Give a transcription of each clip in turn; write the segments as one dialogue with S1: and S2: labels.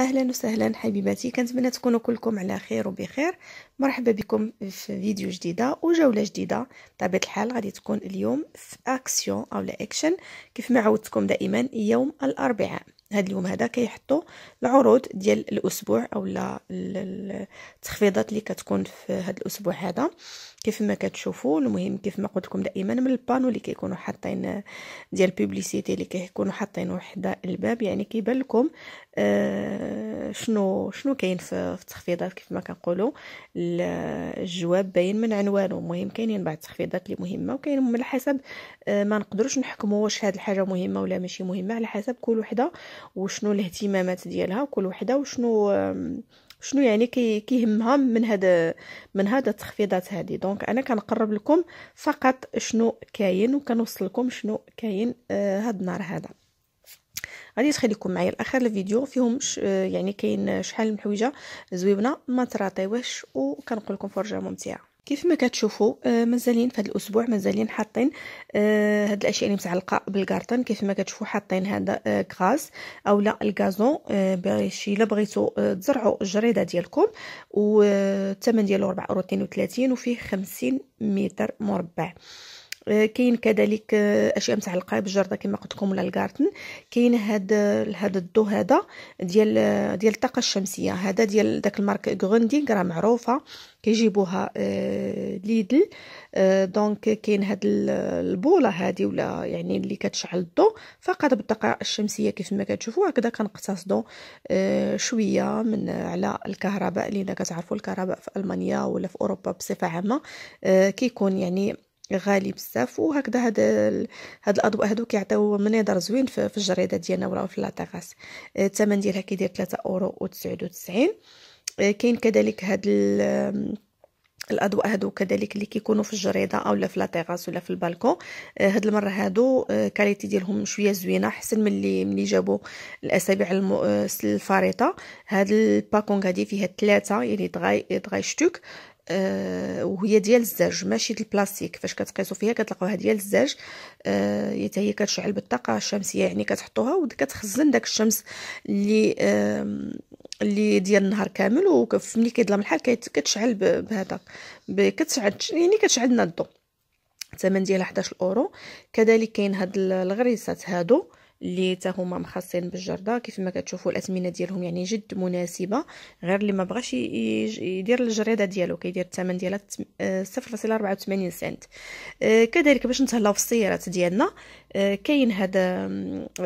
S1: اهلا وسهلا حبيباتي كنتمنى تكونوا كلكم على خير وبخير مرحبا بكم في فيديو جديده وجوله جديده بطبيعه الحال غادي تكون اليوم في اكسيون او لا اكشن كيف ما عودتكم دائما يوم الاربعاء هاد اليوم هذا كيحطوا العروض ديال الاسبوع اولا التخفيضات اللي كتكون في هاد الاسبوع هذا كيف ما كتشوفوا المهم كيف ما قلت لكم دائما من البانو اللي كيكونوا حاطين ديال بوبليسيتي اللي كيكونوا حاطين حدا الباب يعني كيبان لكم آه، شنو شنو كاين في التخفيضات كيف ما كنقولوا الجواب باين من عنوانه المهم كاينين بعض التخفيضات اللي مهمه وكاين على حسب آه، ما نقدروش نحكموا واش هاد الحاجه مهمه ولا ماشي مهمه على حسب كل وحده وشنو الاهتمامات ديالها وكل وحده وشنو شنو يعني كي كيهمها من هذا من هذا التخفيضات هذه دونك انا كنقرب لكم فقط شنو كاين وكنوصل لكم شنو كاين آه، هاد النهار هذا غادي تخليكم معايا لاخر الفيديو فيهم ش... آه، يعني كاين شحال من حويجه زويبنه ما تراطيوهش وكنقول لكم فرجه ممتعه كيف ما كتشوفوا آه مازالين في هذا الاسبوع مازالين حاطين آه هاد الاشياء اللي متعلقه بالكارطون كيف ما كتشوفوا حاطين هذا آه كراس اولا الكازون آه باش الا بغيتوا آه، تزرعوا الجريده ديالكم والثمن آه، ديالو 4 اورو 32 وفيه 50 متر مربع آه، كاين كذلك آه، اشياء متعلقه بالجرده الجرده كما قلت لكم ولا الكارتن كاين هاد آه، هاد الضو هذا ديال ديال الطاقه الشمسيه هذا ديال داك المارك غوندينغ راه معروفه كيجيبوها ليدل دونك كاين هاد البوله هادي ولا يعني اللي كتشعل الضو فقط بالطاقه الشمسيه كيف ما كتشوفوا هكذا كنقتصدوا شويه من على الكهرباء لان كتعرفوا الكهرباء في المانيا ولا في اوروبا بصفه عامه كيكون يعني غالي بزاف وهكذا هاد هاد الاضواء هادو كيعطيو منظر زوين في, الجريده ديالنا ولا في لاطاغاس آه، الثمن ديالها كيدير 3 اورو و99 آه، كاين كذلك هاد الاضواء هادو كذلك اللي كيكونوا في الجريده اولا في لاطيغاس ولا في البالكون آه، هاد المره هادو كاليتي ديالهم شويه زوينه احسن من اللي ملي جابوا الاسابيع الم... الفارطه هاد الباكونغ هادي فيها ثلاثه يعني دغاي دغاي شتوك آه وهي ديال الزاج ماشي ديال البلاستيك فاش كتقيسو فيها كتلقاوها ديال الزاج آه حتى هي كتشعل بالطاقه الشمسيه يعني كتحطوها وكتخزن داك الشمس اللي آه اللي ديال النهار كامل وملي كيظلم الحال كتشعل بهذاك كتشعل يعني كتشعل الضو الثمن ديالها 11 اورو كذلك كاين هاد الغريسات هادو اللي حتى هما مخصين بالجرده كيف ما كتشوفوا الاثمنه ديالهم يعني جد مناسبه غير اللي ما بغاش يدير الجريده ديالو كيدير الثمن ديالها 0.84 آه، سنت آه، كذلك باش نتهلاو في السيارات ديالنا آه، كاين هذا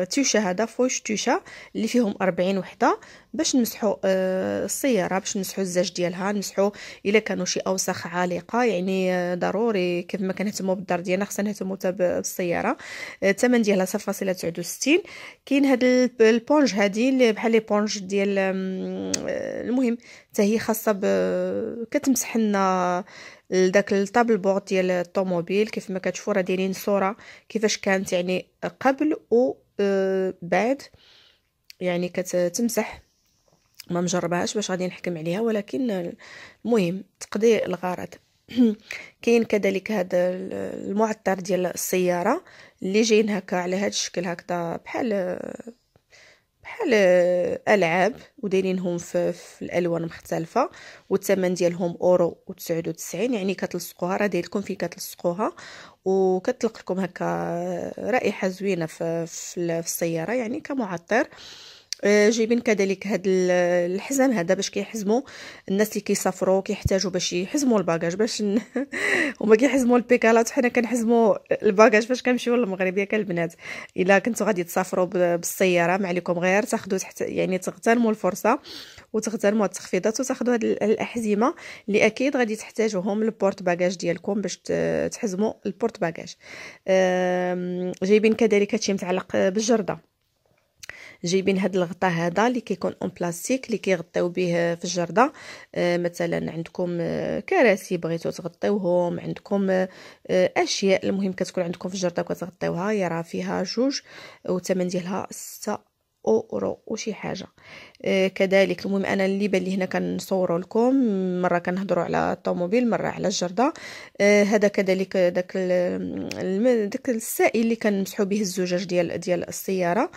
S1: تيشا هذا فوش تيشا اللي فيهم 40 وحده باش نمسحوا آه، السياره باش نمسحوا الزاج ديالها نمسحوا الا كانوا شي اوساخ عالقه يعني آه، ضروري كيف ما كنهتموا بالدار ديالنا خصنا نهتموا بالسياره الثمن ديالها 0.69 كاين هاد البونج هذه اللي بحال لي بونج ديال المهم حتى هي خاصه ب... كتمسح لنا داك الطابل بورد ديال الطوموبيل كيف ما كتشوفوا راه دايرين صوره كيفاش كانت يعني قبل و آه، بعد يعني كتمسح ما مجرباهاش باش غادي نحكم عليها ولكن المهم تقضي الغرض كاين كذلك هذا المعطر ديال السياره اللي جايين هكا على هذا الشكل هكذا بحال آه، بحال آه، العاب ودايرينهم في, في الالوان مختلفه والثمن ديالهم اورو و99 يعني كتلصقوها راه داير لكم فين كتلصقوها وكتلقى لكم هكا آه، رائحه زوينه في, في السياره يعني كمعطر آه، جايبين كذلك هذا الحزام هذا باش كيحزموا الناس اللي كيسافروا كيحتاجوا باش يحزموا الباكاج باش ن... هما كيحزموا البيكالات وحنا كنحزموا الباكاج فاش كنمشيو للمغرب ياك البنات الا كنتو غادي تسافروا بالسياره ما عليكم غير تاخذوا تحت يعني تغتنموا الفرصه وتغتنموا التخفيضات وتاخذوا هاد الاحزمه اللي اكيد غادي تحتاجوهم للبورت باجاج ديالكم باش تحزموا البورت باجاج جايبين كذلك هادشي متعلق بالجرده جايبين هاد الغطاء هذا اللي كيكون اون بلاستيك اللي كيغطيو به في الجرده آه، مثلا عندكم آه، كراسي بغيتو تغطيوهم عندكم آه، اشياء المهم كتكون عندكم في الجرده وكتغطيوها يرى فيها جوج والثمن ديالها 6 اورو وشي حاجه كذلك المهم انا اللي بان لي هنا كنصوروا لكم مره كنهضروا على الطوموبيل مره على الجرده هذا كذلك داك داك السائل اللي كنمسحوا به الزجاج ديال ديال السياره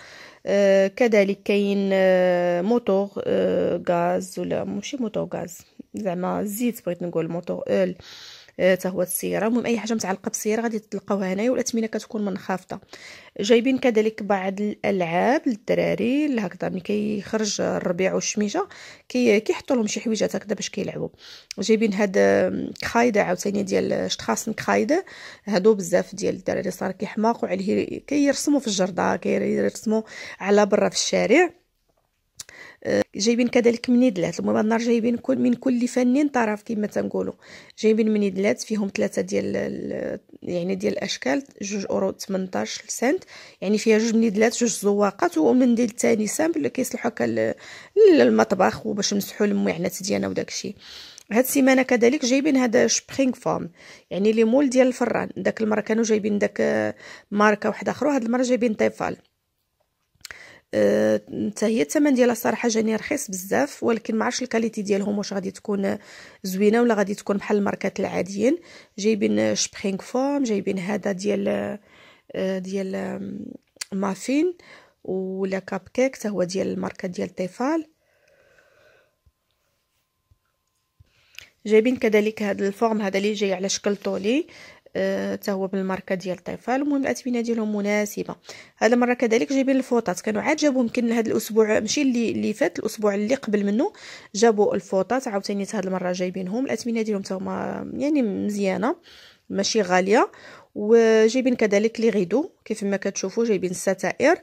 S1: آه، كذلك كاين آه، موتور آه، غاز ولا ماشي موتور غاز زعما زيت بغيت نقول موتور اول حتى آه، هو السيره المهم اي حاجه متعلقه بالسيره غادي تلقاوها هنايا والاثمنه كتكون منخفضه جايبين كذلك بعض الالعاب للدراري اللي هكذا ملي كيخرج الربيع والشميجه كي كيحطوا لهم شي حويجات هكذا باش كيلعبوا جايبين هاد كخايده عاوتاني ديال شتخاصن كخايده هادو بزاف ديال الدراري صار كيحماقوا عليه كيرسموا في الجرده كيرسموا على برا في الشارع جايبين كذلك منيدلات النار جايبين كل من كل فن طرف كما تنقولوا جايبين منيدلات فيهم ثلاثه ديال يعني ديال الاشكال جوج اورو 18 سنت يعني فيها جوج منيدلات جوج زواقات ومنديل ثاني سامبل اللي كيصلحوا هكا للمطبخ وباش نمسحوا المعنات ديالنا وداك الشيء هاد السيمانه كذلك جايبين هذا سبرينغ فورم يعني لي مول ديال الفران داك المره كانوا جايبين داك آه، ماركه واحده اخرى هاد المره جايبين طيفال حتى هي الثمن ديالها صراحه جاني رخيص بزاف ولكن ما عرفتش الكاليتي ديالهم واش غادي تكون زوينه ولا غادي تكون بحال الماركات العاديين جايبين شبرينغ فورم جايبين هذا ديال آه، ديال مافين ولا كاب كيك حتى هو ديال الماركه ديال تيفال جايبين كذلك هذا الفورم هذا اللي جاي على شكل طولي آه، حتى هو بالماركه ديال طيفال المهم الاثمنه ديالهم مناسبه هذا المره كذلك جايبين الفوطات كانوا عاد جابوا يمكن هذا الاسبوع ماشي اللي اللي فات الاسبوع اللي قبل منه جابوا الفوطات عاوتاني هذه المره جايبينهم الاثمنه ديالهم حتى هما يعني مزيانه ماشي غاليه وجايبين كذلك لي غيدو كيف ما كتشوفوا جايبين الستائر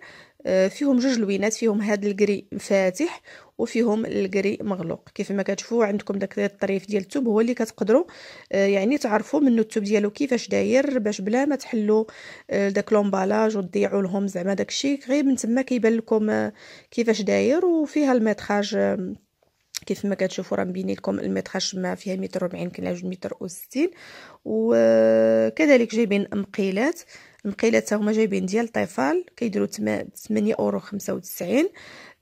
S1: آه، فيهم جوج لوينات فيهم هاد الكري فاتح وفيهم الكري مغلوق كيف ما كتشوفوا عندكم داك الطريف ديال التوب هو اللي كتقدروا آه، يعني تعرفوا منه التوب ديالو كيفاش داير باش بلا ما تحلوا آه، داك لومبالاج وتضيعوا لهم زعما داكشي غير من تما كيبان لكم آه، كيفاش داير وفيها الميتراج كيف ما كتشوفوا راه مبين لكم الميتراج ما فيها متر 40 كاين جوج متر و60 وكذلك جايبين مقيلات المقيلات هما جايبين ديال طيفال كيديروا 8 اورو 95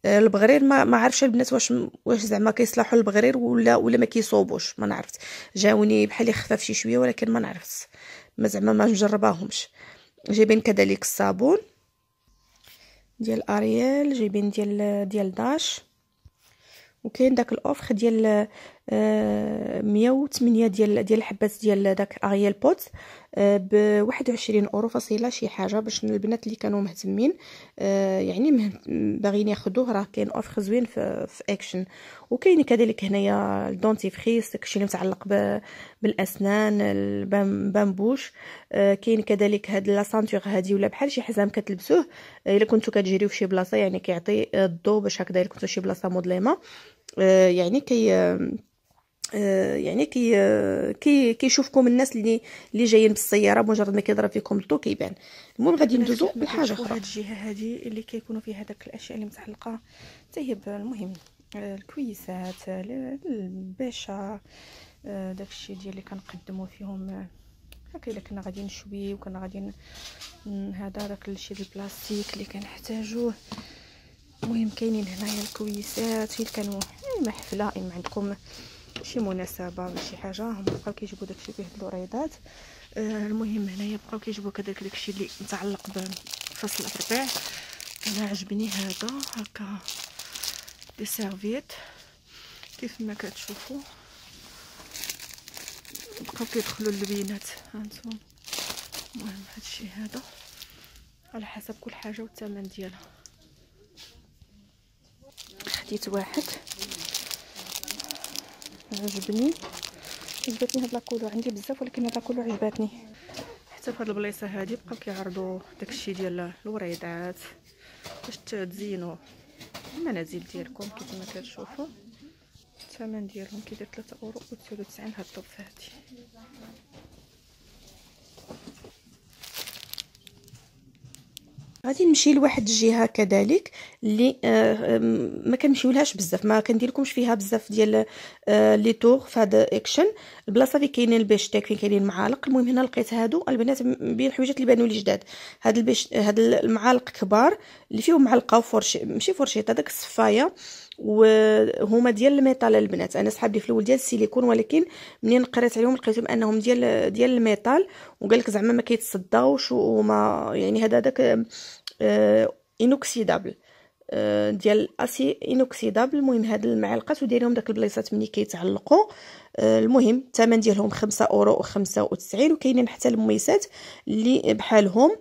S1: آه، البغرير ما ما عرفش البنات واش واش زعما كيصلحوا البغرير ولا ولا ما كيصوبوش ما نعرفت جاوني بحال خفاف شي شويه ولكن ما نعرفش ما زعما ما جرباهمش جايبين كذلك الصابون ديال اريال جايبين ديال ديال داش وكاين داك الاوفر ديال 108 آه، ديال ديال الحبات ديال داك اغيال آه، بوت ب 21 اورو فاصله شي حاجه باش البنات اللي كانوا مهتمين آه، يعني باغيين ياخذوه راه كاين اوفر زوين في, في اكشن وكاين كذلك هنايا الدونتيفريس داكشي اللي متعلق بالاسنان البامبوش كاين كذلك هاد لا سانتور هادي ولا بحال شي حزام كتلبسوه الا كنتو كتجريو في شي بلاصه يعني كيعطي الضو باش هكذا الا كنتو شي بلاصه مظلمه يعني كي آه، يعني كي آه، كي كيشوفكم الناس اللي اللي جايين بالسياره مجرد ما كيضرب فيكم الضو كيبان المهم غادي ندوزو لحاجه اخرى هذه الجهه هذه اللي كيكونوا فيها داك الاشياء اللي متعلقه حتى هي المهم آه، الكويسات الباشا داك الشيء ديال اللي كنقدموا فيهم هكا الا كنا غادي نشوي وكنا غادي هذا داك الشيء ديال البلاستيك اللي كنحتاجوه المهم كاينين هنايا الكويسات اللي كانوا اما حفله اما عندكم شي مناسبه ولا شي حاجه هما بقاو كيجيبوا داكشي فيه الوريضات آه المهم هنايا بقاو كيجيبوا كداك داكشي اللي متعلق بفصل الربيع انا عجبني هذا هكا دي سيرفيت كيف ما كتشوفوا بقاو كيدخلوا اللبينات هانتوما المهم هادشي هذا على حسب كل حاجه والثمن ديالها خديت واحد عجبني عجبتني هاد لاكولو عندي بزاف ولكن هاد لاكولو عجباتني حتى فهاد البلايصه هادي بقاو كيعرضوا داكشي ديال الوريدات باش تزينوا المنازل ديالكم كيفما كتشوفو كتشوفوا الثمن ديالهم كيدير 3 اورو و تسعين هاد الطوب هادي غادي نمشي لواحد الجهه كذلك اللي آه، ما كنمشيولهاش بزاف ما كنديركمش فيها بزاف ديال آه، لي تور فهاد اكشن البلاصه فين كاينين البيشتيك فين كاينين المعالق المهم هنا لقيت هادو البنات بين الحويجات اللي بانوا لي جداد هاد البيش هاد المعالق كبار اللي فيهم معلقه وفرشي ماشي فرشيطه داك الصفايه وهما ديال الميتال البنات انا صحابي في الاول ديال السيليكون ولكن منين قريت عليهم لقيتهم انهم ديال ديال الميتال وقال لك زعما ما كيتصداوش وما يعني هذا داك آه انوكسيدابل آه ديال اسي انوكسيدابل المهم هاد المعلقات وديرهم داك البلايصات ملي كيتعلقوا آه المهم الثمن ديالهم 5 اورو و95 وكاينين حتى المميسات اللي بحالهم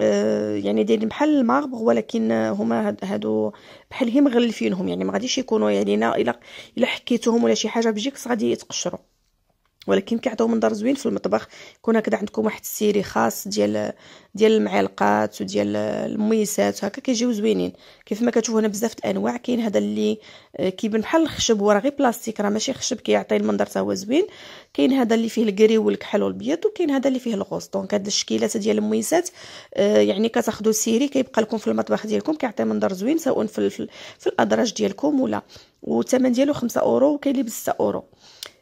S1: آه، يعني دايرين بحال الماربغ ولكن هما هادو بحال هي مغلفينهم يعني ما غاديش يكونوا يعني الا الا حكيتهم ولا شي حاجه بجيكس غادي يتقشروا ولكن كيعطيو منظر زوين في المطبخ يكون هكذا عندكم واحد السيري خاص ديال ديال المعلقات وديال المويسات هكا كيجيو زوينين كيف ما كتشوفوا هنا بزاف الانواع كاين هذا اللي آه، كيبان بحال الخشب وراه غير بلاستيك راه ماشي خشب كيعطي المنظر تا هو زوين كاين هذا اللي فيه الكري والكحل والبيض وكاين هذا اللي فيه الغوص دونك هاد الشكيلات ديال المويسات آه، يعني كتاخذوا سيري كيبقى لكم في المطبخ ديالكم كيعطي منظر زوين سواء في, في الادراج ديالكم ولا والثمن ديالو 5 اورو وكاين اللي ب 6 اورو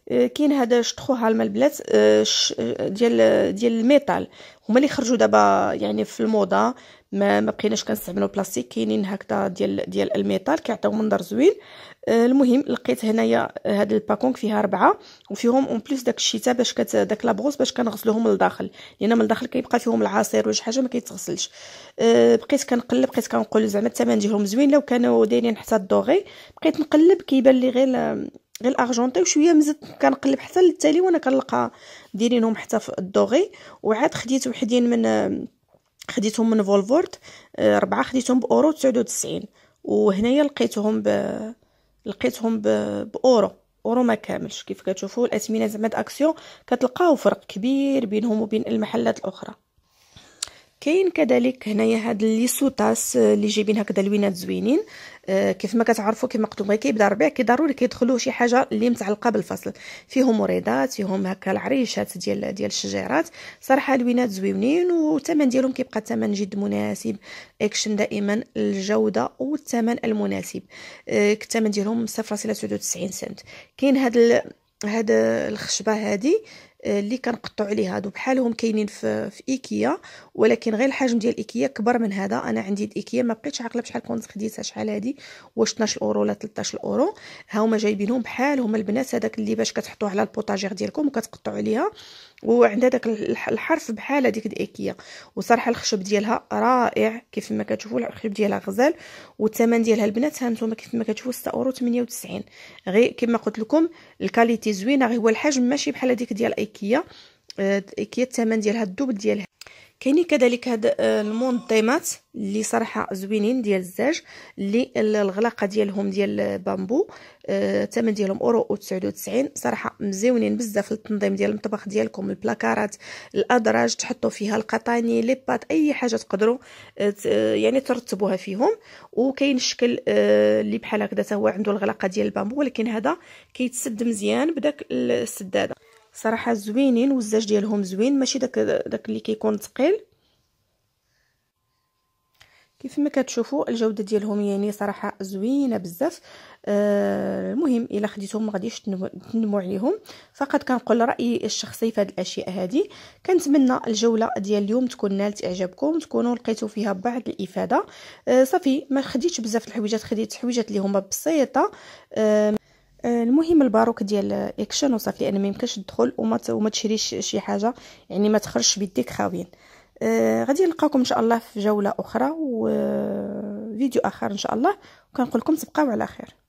S1: كاين هذا شطخوها الماء البلاد آه، آه، ديال ديال الميتال هما اللي خرجوا دابا يعني في الموضه ما ما بقيناش كنستعملوا بلاستيك كاينين هكذا ديال ديال الميتال كيعطيو منظر زوين آه، المهم لقيت هنايا هاد الباكون فيها ربعه وفيهم اون بليس داك الشتاء باش كت داك لابغوس باش كنغسلوهم لداخل لان من الداخل كيبقى فيهم العصير وشي حاجه ما كيتغسلش بقيت كنقلب بقيت كنقول زعما الثمن ديالهم زوين لو كانوا دايرين حتى الدوغي بقيت نقلب كيبان لي غير غير الارجونتي وشويه مزت كنقلب حتى للتالي وانا كنلقى دايرينهم حتى في الدوغي وعاد خديت وحدين من خديتهم من فولفورد آه، ربعه خديتهم باورو 99 وهنايا لقيتهم ب لقيتهم ب... باورو اورو ما كاملش كيف كتشوفوا الاثمنه زعما اكسيون كتلقاو فرق كبير بينهم وبين المحلات الاخرى كاين كذلك هنايا هاد لي سوتاس اللي آه، جايبين هكذا لوينات زوينين آه، كيف ما كتعرفوا كيما مكتوب غير كيبدا الربيع كي ضروري كيدخلوا شي حاجه اللي متعلقه بالفصل فيهم وريضات فيهم هكا العريشات ديال ديال الشجيرات صراحه لوينات زوينين والثمن ديالهم كيبقى الثمن جد مناسب اكشن دائما الجوده والثمن المناسب آه، الثمن ديالهم 0.99 سنت كاين هاد هاد الخشبه هادي اللي كنقطعوا عليه هادو بحالهم كاينين في, في ايكيا ولكن غير الحجم ديال ايكيا كبر من هذا انا عندي ايكيا ما بقيتش عاقله بشحال كنت خديتها شحال هادي واش 12 اورو ولا 13 اورو ها هما جايبينهم بحالهم البنات هذاك اللي باش كتحطوه على البوطاجير ديالكم وكتقطعوا عليها وعندها داك الحرف بحال هذيك الاكيه وصراحه الخشب ديالها رائع كيف ما كتشوفوا الخشب ديالها غزال والثمن ديالها البنات ها نتوما كيف ما كتشوفوا 6 اورو 98 غير كما قلت لكم الكاليتي زوينه غير هو الحجم ماشي بحال هذيك ديال ايكيا ايكيا آه، الثمن ديالها الدوب ديالها كاينين كذلك هاد آه، المنظمات اللي صراحه زوينين ديال الزاج اللي الغلاقه ديالهم ديال البامبو آه، الثمن ديالهم اورو 99 صراحه مزيونين بزاف للتنظيم ديال المطبخ ديالكم البلاكارات الادراج تحطوا فيها القطاني لي بات اي حاجه تقدروا آه، يعني ترتبوها فيهم وكاين الشكل اللي بحال هكذا هو عنده الغلاقه ديال البامبو ولكن هذا كيتسد مزيان بداك السداده صراحه زوينين والزاج ديالهم زوين ماشي داك داك اللي كيكون ثقيل كيف ما كتشوفوا الجوده ديالهم يعني صراحه زوينه بزاف آه المهم الا خديتهم ما غاديش تنمو عليهم فقط كنقول رايي الشخصي في هذه الاشياء هذه كنتمنى الجوله ديال اليوم تكون نالت اعجابكم تكونوا لقيتوا فيها بعض الافاده آه صافي ما خديتش بزاف الحويجات خديت حويجات اللي هما بسيطه آه آه، المهم الباروك ديال اكشن وصافي لان ما يمكنش تدخل وما وما تشريش شي حاجه يعني ما تخرجش بيديك خاويين آه غادي نلقاكم ان شاء الله في جوله اخرى وفيديو آه، اخر ان شاء الله وكنقول لكم تبقاو على خير